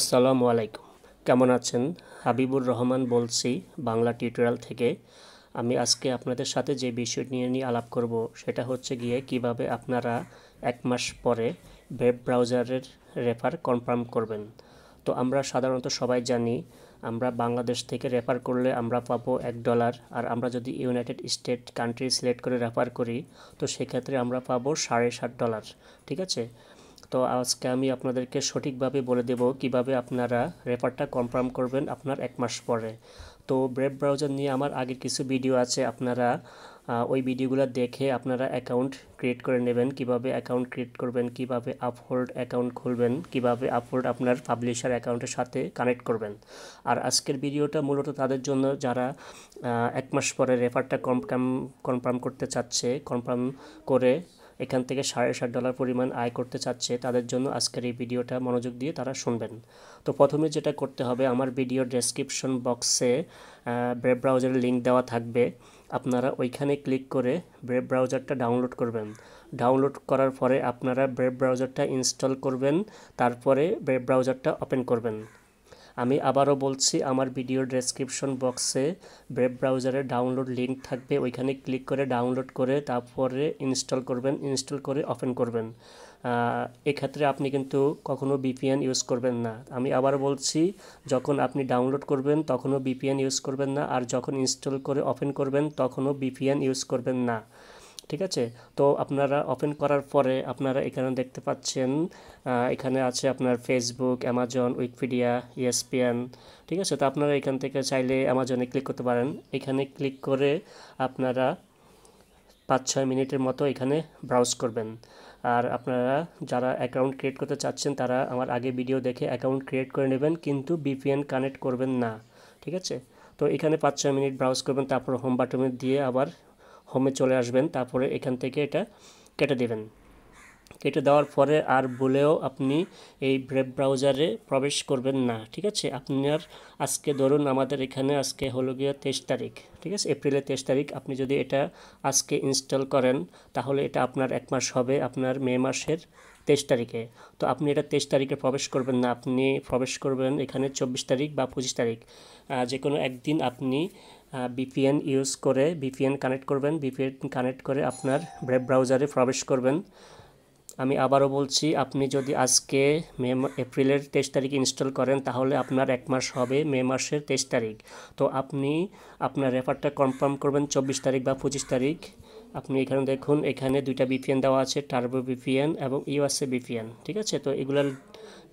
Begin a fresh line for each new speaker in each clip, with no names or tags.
আসসালামু আলাইকুম কেমন আছেন হাবিবুর রহমান বলছি বাংলা টিউটোরিয়াল থেকে আমি আজকে আপনাদের সাথে যে বিষয় নিয়ে নিয়ে আলাপ করব সেটা হচ্ছে গিয়ে কিভাবে আপনারা এক মাস পরে ওয়েব ব্রাউজারের রেফার কনফার্ম করবেন তো আমরা সাধারণত সবাই জানি আমরা বাংলাদেশ থেকে রেফার করলে আমরা পাবো এক ডলার আর আমরা যদি ইউনাইটেড স্টেট কান্ট্রি সিলেক্ট করে রেফার করি তো সেক্ষেত্রে আমরা পাবো সাড়ে সাত ডলার ঠিক আছে তো আজকে আমি আপনাদেরকে সঠিকভাবে বলে দেব কিভাবে আপনারা রেফারটা কনফার্ম করবেন আপনার এক মাস পরে তো ব্রেভ ব্রাউজার নিয়ে আমার আগের কিছু ভিডিও আছে আপনারা ওই ভিডিওগুলো দেখে আপনারা অ্যাকাউন্ট ক্রিয়েট করে নেবেন কিভাবে অ্যাকাউন্ট ক্রিয়েট করবেন কিভাবে আপহোল্ড অ্যাকাউন্ট খুলবেন কিভাবে আপহোল্ড আপনার পাবলিশার অ্যাকাউন্টের সাথে কানেক্ট করবেন আর আজকের ভিডিওটা মূলত তাদের জন্য যারা এক মাস পরে রেফারটা কনফার্ম কনফার্ম করতে চাচ্ছে কনফার্ম করে এখান থেকে সাড়ে সাত ডলার পরিমাণ আয় করতে চাচ্ছে তাদের জন্য আজকের এই ভিডিওটা মনোযোগ দিয়ে তারা শুনবেন তো প্রথমে যেটা করতে হবে আমার ভিডিও ডেসক্রিপশন বক্সে ব্রেব ব্রাউজারের লিঙ্ক দেওয়া থাকবে আপনারা ওইখানে ক্লিক করে ব্রেব ব্রাউজারটা ডাউনলোড করবেন ডাউনলোড করার পরে আপনারা ব্রেব ব্রাউজারটা ইনস্টল করবেন তারপরে ব্রেব ব্রাউজারটা ওপেন করবেন আমি আবারও বলছি আমার ভিডিওর ডেসক্রিপশন বক্সে ব্রেব ব্রাউজারে ডাউনলোড লিঙ্ক থাকবে ওইখানে ক্লিক করে ডাউনলোড করে তারপরে ইনস্টল করবেন ইনস্টল করে ওপেন করবেন এক্ষেত্রে আপনি কিন্তু কখনও বিপিএন ইউজ করবেন না আমি আবার বলছি যখন আপনি ডাউনলোড করবেন তখনও বিপিএন ইউজ করবেন না আর যখন ইনস্টল করে ওপেন করবেন তখনও বিপিএন ইউজ করবেন না ঠিক আছে তো আপনারা ওপেন করার পরে আপনারা এখানে দেখতে পাচ্ছেন এখানে আছে আপনার ফেসবুক অ্যামাজন উইকপিডিয়া ইএসপিএন ঠিক আছে তো আপনারা এখান থেকে চাইলে অ্যামাজনে ক্লিক করতে পারেন এখানে ক্লিক করে আপনারা পাঁচ ছয় মিনিটের মতো এখানে ব্রাউজ করবেন আর আপনারা যারা অ্যাকাউন্ট ক্রিয়েট করতে চাচ্ছেন তারা আমার আগে ভিডিও দেখে অ্যাকাউন্ট ক্রিয়েট করে নেবেন কিন্তু বিপিএন কানেক্ট করবেন না ঠিক আছে তো এখানে পাঁচ ছয় মিনিট ব্রাউজ করবেন তারপর হোম বাটনে দিয়ে আবার হোমে চলে আসবেন তারপরে এখান থেকে এটা কেটে দেবেন কেটে দেওয়ার পরে আর বলেও আপনি এই ব্রেব ব্রাউজারে প্রবেশ করবেন না ঠিক আছে আপনার আজকে ধরুন আমাদের এখানে আজকে হলো গিয়ে তেইশ তারিখ ঠিক আছে এপ্রিলের তেইশ তারিখ আপনি যদি এটা আজকে ইনস্টল করেন তাহলে এটা আপনার এক মাস হবে আপনার মে মাসের তেইশ তারিখে তো আপনি এটা তেইশ তারিখে প্রবেশ করবেন না আপনি প্রবেশ করবেন এখানে চব্বিশ তারিখ বা পঁচিশ তারিখ যে কোনো একদিন আপনি বিপিএন ইউজ করে বিপিএন কানেক্ট করবেন বিপিএন কানেক্ট করে আপনার ব্রেব ব্রাউজারে প্রবেশ করবেন আমি আবারও বলছি আপনি যদি আজকে মে এপ্রিলের তেইশ তারিখ ইনস্টল করেন তাহলে আপনার এক মাস হবে মে মাসের তেইশ তারিখ তো আপনি আপনার রেফারটা কনফার্ম করবেন চব্বিশ তারিখ বা পঁচিশ তারিখ আপনি এখানে দেখুন এখানে দুইটা বিপিএন দেওয়া আছে টার্বো বিপিএন এবং ইউএসএ বিপিএন ঠিক আছে তো এগুলার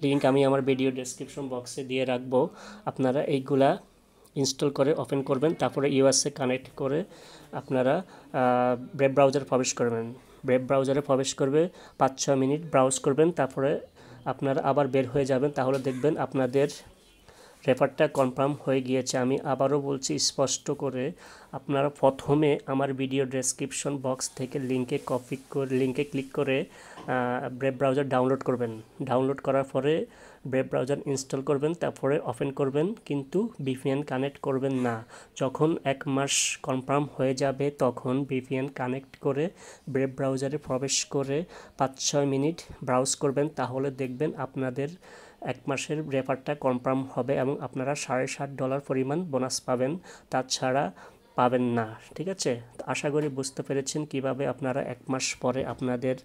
লিঙ্ক আমি আমার ভিডিও ডেসক্রিপশন বক্সে দিয়ে রাখবো আপনারা এইগুলা ইনস্টল করে ওপেন করবেন তারপরে ইউএসএ কানেক্ট করে আপনারা ব্রেব ব্রাউজারে প্রবেশ করবেন ব্রেব ব্রাউজারে প্রবেশ করবে পাঁচ ছ মিনিট ব্রাউজ করবেন তারপরে আপনারা আবার বের হয়ে যাবেন তাহলে দেখবেন আপনাদের রেফারটা কনফার্ম হয়ে গিয়েছে আমি আবারও বলছি স্পষ্ট করে আপনারা প্রথমে আমার ভিডিও ডেসক্রিপশন বক্স থেকে লিঙ্কে কপি করে লিঙ্কে ক্লিক করে ব্রেব ব্রাউজার ডাউনলোড করবেন ডাউনলোড করার পরে ব্রেব ব্রাউজার ইনস্টল করবেন তারপরে ওপেন করবেন কিন্তু বিপিএন কানেক্ট করবেন না যখন এক মাস কনফার্ম হয়ে যাবে তখন বিপিএন কানেক্ট করে ব্রেব ব্রাউজারে প্রবেশ করে পাঁচ ছয় মিনিট ব্রাউজ করবেন তাহলে দেখবেন আপনাদের এক মাসের ব্যাপারটা কনফার্ম হবে এবং আপনারা সাড়ে সাত ডলার পরিমাণ বোনাস পাবেন তাছাড়া পাবেন না ঠিক আছে আশা করি বুঝতে পেরেছেন কিভাবে আপনারা এক মাস পরে আপনাদের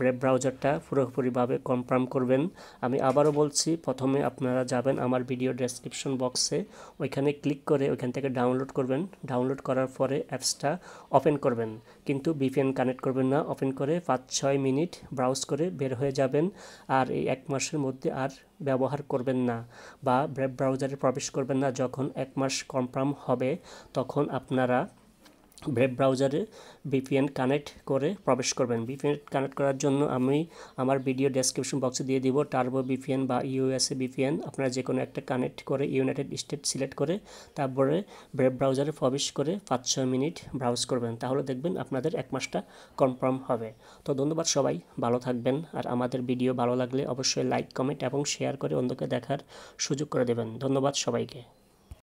ব্রেভ ব্রাউজারটা পুরোপুরিভাবে কনফার্ম করবেন আমি আবারও বলছি প্রথমে আপনারা যাবেন আমার ভিডিও ডেসক্রিপশন বক্সে ওইখানে ক্লিক করে ওইখান থেকে ডাউনলোড করবেন ডাউনলোড করার পরে অ্যাপসটা ওপেন করবেন কিন্তু বিপিএন কানেক্ট করবেন না ওপেন করে পাঁচ ছয় মিনিট ব্রাউজ করে বের হয়ে যাবেন আর এই এক মাসের মধ্যে আর ব্যবহার করবেন না বা ব্রেভ ব্রাউজারে প্রবেশ করবেন না যখন এক মাস কনফার্ম হবে তখন আপনারা ওয়েব ব্রাউজারে ভিপিএন কানেক্ট করে প্রবেশ করবেন ভিপিএন কানেক্ট করার জন্য আমি আমার ভিডিও ডেসক্রিপশন বক্সে দিয়ে দিব টার্বো ভিপিএন বা ইউএসএ e ভিপিএন আপনারা যে কোনো একটা কানেক্ট করে ইউনাইটেড স্টেট সিলেক্ট করে তারপরে ওয়েব ব্রাউজারে প্রবেশ করে পাঁচ ছয় মিনিট ব্রাউজ করবেন তাহলে দেখবেন আপনাদের এক মাসটা কনফার্ম হবে তো ধন্যবাদ সবাই ভালো থাকবেন আর আমাদের ভিডিও ভালো লাগলে অবশ্যই লাইক কমেন্ট এবং শেয়ার করে অন্যকে দেখার সুযোগ করে দেবেন ধন্যবাদ সবাইকে